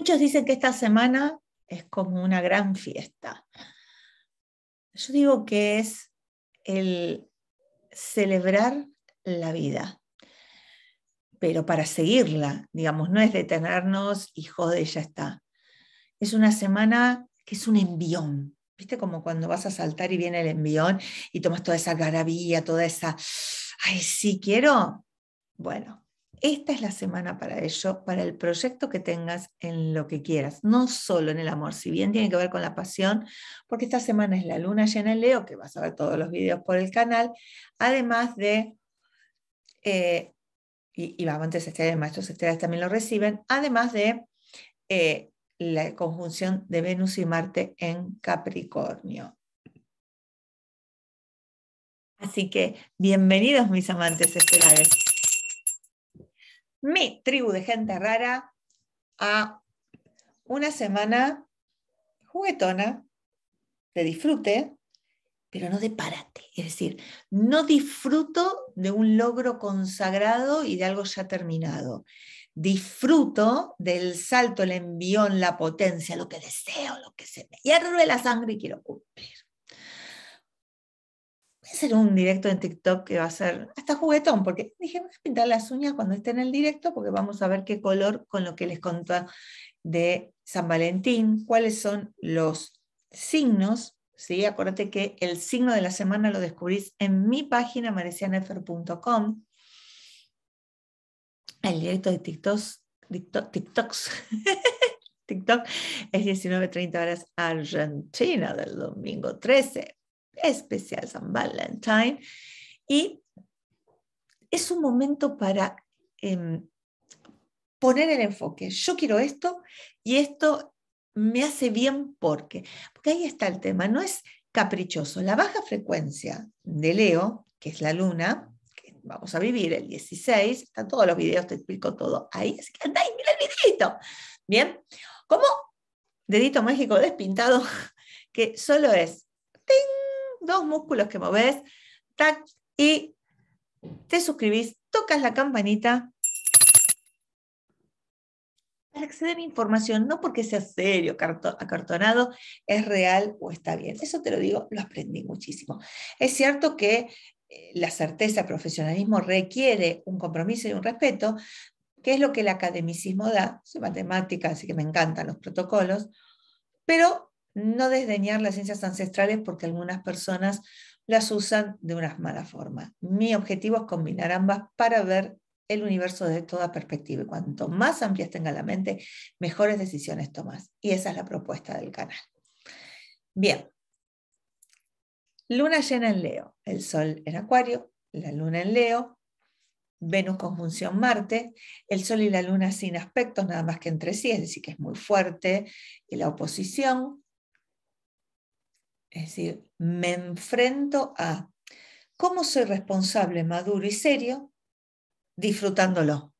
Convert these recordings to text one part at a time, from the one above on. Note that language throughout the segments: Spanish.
Muchos dicen que esta semana es como una gran fiesta. Yo digo que es el celebrar la vida, pero para seguirla, digamos, no es detenernos y joder, ya está. Es una semana que es un envión, ¿viste? Como cuando vas a saltar y viene el envión y tomas toda esa garabía, toda esa, ay, sí quiero. Bueno, esta es la semana para ello, para el proyecto que tengas en lo que quieras, no solo en el amor, si bien tiene que ver con la pasión, porque esta semana es la luna llena en Leo, que vas a ver todos los videos por el canal, además de, eh, y, y amantes estelares, maestros estrellas también lo reciben, además de eh, la conjunción de Venus y Marte en Capricornio. Así que bienvenidos mis amantes estelares mi tribu de gente rara, a una semana juguetona, de disfrute, pero no de parate. Es decir, no disfruto de un logro consagrado y de algo ya terminado. Disfruto del salto, el envión, la potencia, lo que deseo, lo que se me hierve la sangre y quiero cumplir un directo en TikTok que va a ser hasta juguetón, porque dije, voy a pintar las uñas cuando esté en el directo, porque vamos a ver qué color con lo que les contó de San Valentín, cuáles son los signos. ¿sí? Acuérdate que el signo de la semana lo descubrís en mi página marecianefer.com. El directo de TikTok, TikTok es 19.30 horas Argentina del domingo 13 especial San Valentine Y es un momento para em, poner el enfoque. Yo quiero esto y esto me hace bien porque. Porque ahí está el tema, no es caprichoso. La baja frecuencia de Leo, que es la luna, que vamos a vivir el 16, están todos los videos, te explico todo ahí, así que andáis, mira el videito. Bien, como dedito mágico despintado, que solo es, ¡ting! dos músculos que moves, y te suscribís, tocas la campanita para acceder a información, no porque sea serio, acartonado, es real o está bien. Eso te lo digo, lo aprendí muchísimo. Es cierto que eh, la certeza, el profesionalismo requiere un compromiso y un respeto, que es lo que el academicismo da, soy matemática, así que me encantan los protocolos, pero no desdeñar las ciencias ancestrales porque algunas personas las usan de una mala forma. Mi objetivo es combinar ambas para ver el universo desde toda perspectiva. Y cuanto más amplias tenga la mente, mejores decisiones tomas. Y esa es la propuesta del canal. Bien. Luna llena en Leo, el Sol en Acuario, la Luna en Leo, Venus conjunción Marte, el Sol y la Luna sin aspectos, nada más que entre sí, es decir, que es muy fuerte la oposición, es decir, me enfrento a cómo soy responsable, maduro y serio, disfrutándolo.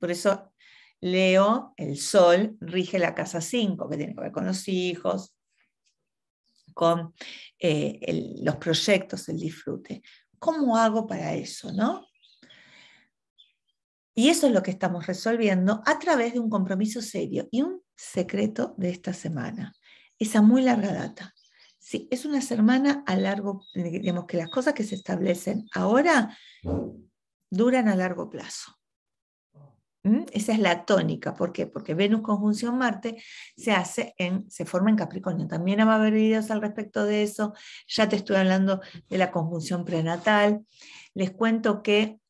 Por eso Leo, el sol, rige la casa 5, que tiene que ver con los hijos, con eh, los proyectos, el disfrute. ¿Cómo hago para eso? ¿no? Y eso es lo que estamos resolviendo a través de un compromiso serio y un secreto de esta semana, esa muy larga data. Sí, es una semana a largo, eh, digamos que las cosas que se establecen ahora duran a largo plazo. ¿Mm? Esa es la tónica. ¿Por qué? Porque Venus conjunción Marte se hace en, se forma en Capricornio. También va a haber videos al respecto de eso. Ya te estoy hablando de la conjunción prenatal. Les cuento que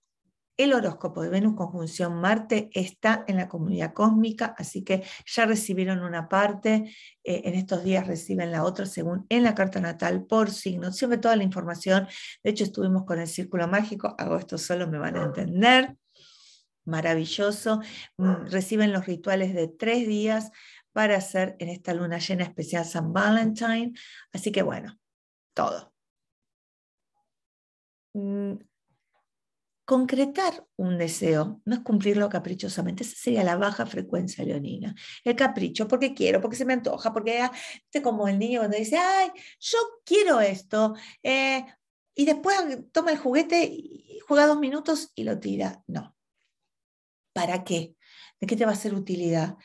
el horóscopo de Venus conjunción Marte está en la comunidad cósmica, así que ya recibieron una parte, eh, en estos días reciben la otra según en la carta natal por signo, siempre toda la información, de hecho estuvimos con el círculo mágico, hago esto solo, me van a entender, maravilloso, mm, reciben los rituales de tres días para hacer en esta luna llena especial San Valentín, así que bueno, todo mm, concretar un deseo, no es cumplirlo caprichosamente, esa sería la baja frecuencia leonina. El capricho, porque quiero, porque se me antoja, porque ah? es como el niño cuando dice, ay, yo quiero esto, eh, y después toma el juguete, y juega dos minutos y lo tira. No. ¿Para qué? ¿De qué te va a ser utilidad?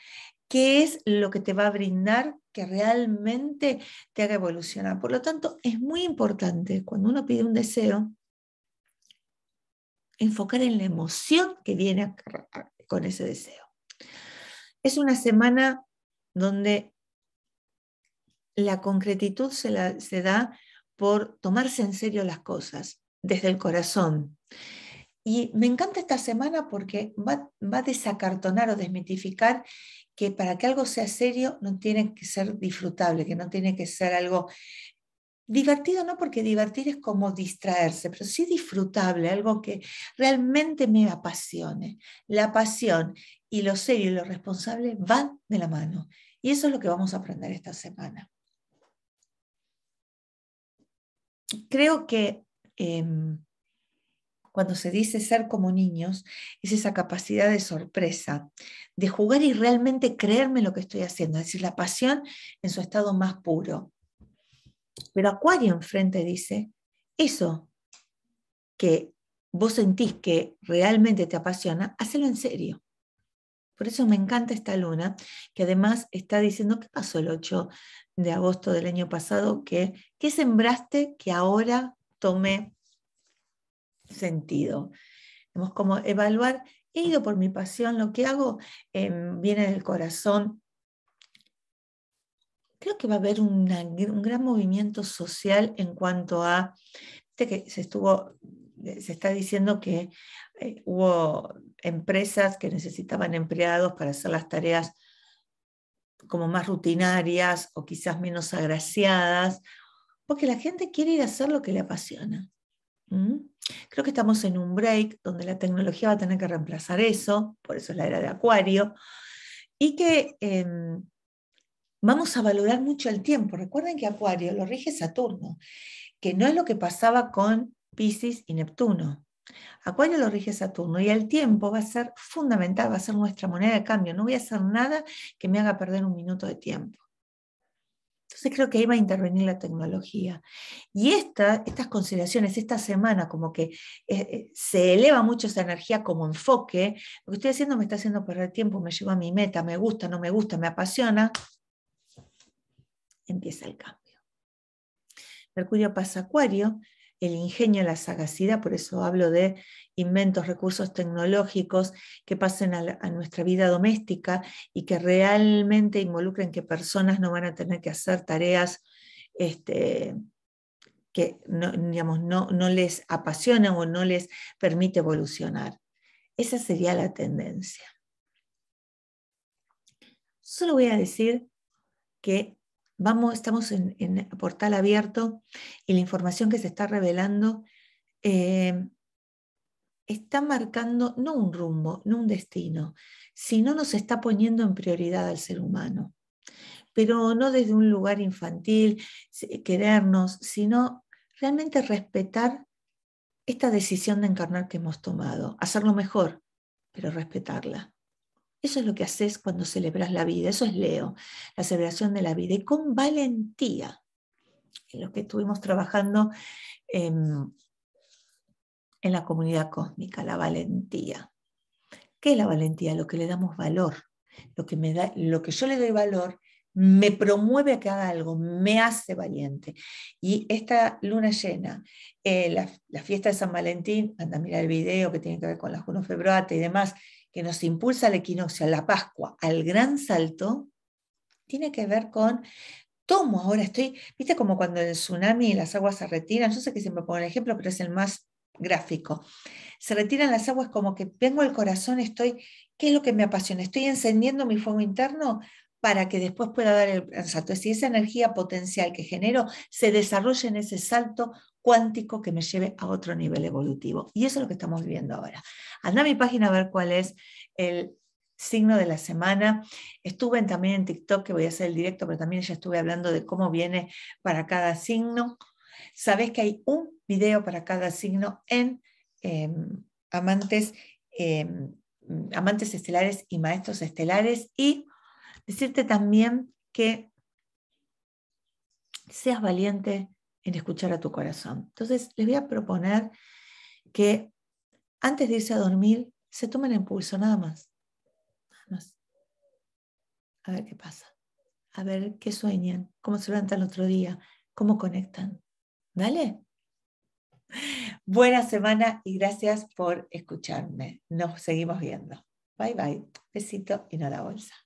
¿Qué es lo que te va a brindar que realmente te haga evolucionar? Por lo tanto, es muy importante cuando uno pide un deseo, enfocar en la emoción que viene con ese deseo. Es una semana donde la concretitud se, da por tomarse en serio las cosas desde el corazón. Y me encanta esta semana porque va, va, a desacartonar o desmitificar que para que algo sea serio no tiene que ser disfrutable, que no tiene que ser algo Divertido no, porque divertir es como distraerse, pero sí disfrutable, algo que realmente me apasione. La pasión y lo serio y lo responsable van de la mano. Y eso es lo que vamos a aprender esta semana. Creo que em, cuando se dice ser como niños, es esa capacidad de sorpresa, de jugar y realmente creerme lo que estoy haciendo, es decir, la pasión en su estado más puro. Pero Acuario enfrente dice, eso que vos sentís que realmente te apasiona, hacelo en serio. Por eso me encanta esta luna, que además está diciendo, ¿qué pasó el 8 de agosto del año pasado? ¿Qué, sembraste que ahora tome sentido? Vemos como evaluar, he ido por mi pasión, lo que hago em, viene del corazón, creo que va a haber un gran movimiento social en cuanto a, que se estuvo, eh, se está diciendo que eh, hubo empresas que necesitaban empleados para hacer las tareas como más rutinarias o quizás menos agraciadas, porque la gente quiere ir a hacer lo que le apasiona. Creo que estamos en un break donde la tecnología va a tener que reemplazar eso, por eso es la era de Acuario, y que em, vamos a valorar mucho el tiempo. Recuerden que Acuario lo rige Saturno, que no es lo que pasaba con Pisces y Neptuno. Acuario lo rige Saturno y el tiempo va a ser fundamental, va a ser nuestra moneda de cambio. No voy a hacer nada que me haga perder un minuto de tiempo. Entonces creo que ahí va a intervenir la tecnología. Y estas consideraciones, esta semana como que eh, eh, se eleva mucho esa energía como enfoque, lo que estoy haciendo me está haciendo perder tiempo, me lleva a mi meta, me gusta, no me gusta, me apasiona, empieza el cambio. Mercurio pasa Acuario, el ingenio, la sagacidad, por eso hablo de inventos, recursos tecnológicos que pasen a, nuestra vida doméstica y que realmente involucren que personas no van a tener que hacer tareas este, que no, digamos, no, no les apasionan o no les permite evolucionar. Esa sería la tendencia. Solo voy a decir que estamos en, portal abierto y la información que se está revelando eh, está marcando no un rumbo, no un destino, sino nos está poniendo en prioridad al ser humano. Pero no desde un lugar infantil, querernos, sino realmente respetar esta decisión de encarnar que hemos tomado, hacerlo mejor, pero respetarla. Eso es lo que haces cuando celebras la vida, eso es Leo, la celebración de la vida y con valentía, en lo que estuvimos trabajando em, en la comunidad cósmica, la valentía. ¿Qué es la valentía? Lo que le damos valor, lo que, me da, lo que yo le doy valor me promueve a que haga algo, me hace valiente. Y esta luna llena, eh, la, fiesta de San Valentín, anda a mirar el video que tiene que ver con la Juno Febroate y demás, que nos impulsa al equinoccio, la Pascua, al gran salto, tiene que ver con tomo ahora, estoy, viste como cuando el tsunami y las aguas se retiran, yo sé que siempre pongo el ejemplo, pero es el más gráfico. Se retiran las aguas como que vengo al corazón, estoy, ¿qué es lo que me apasiona? Estoy encendiendo mi fuego interno para que después pueda dar el salto. Es decir, esa energía potencial que genero se desarrolle en ese salto cuántico que me lleve a otro nivel evolutivo. Y eso es lo que estamos viviendo ahora. Anda a mi página a ver cuál es el signo de la semana. Estuve también en TikTok, que voy a hacer el directo, pero también ya estuve hablando de cómo viene para cada signo. Sabes que hay un video para cada signo en em, Amantes, em, Amantes Estelares y Maestros Estelares y Decirte también que seas valiente en escuchar a tu corazón. Entonces, les voy a proponer que antes de irse a dormir, se tomen impulso, nada más. Nada más. A ver qué pasa. A ver qué sueñan, cómo se levantan el otro día, cómo conectan. ¿Vale? Buena semana y gracias por escucharme. Nos seguimos viendo. Bye bye. Besito y no la bolsa.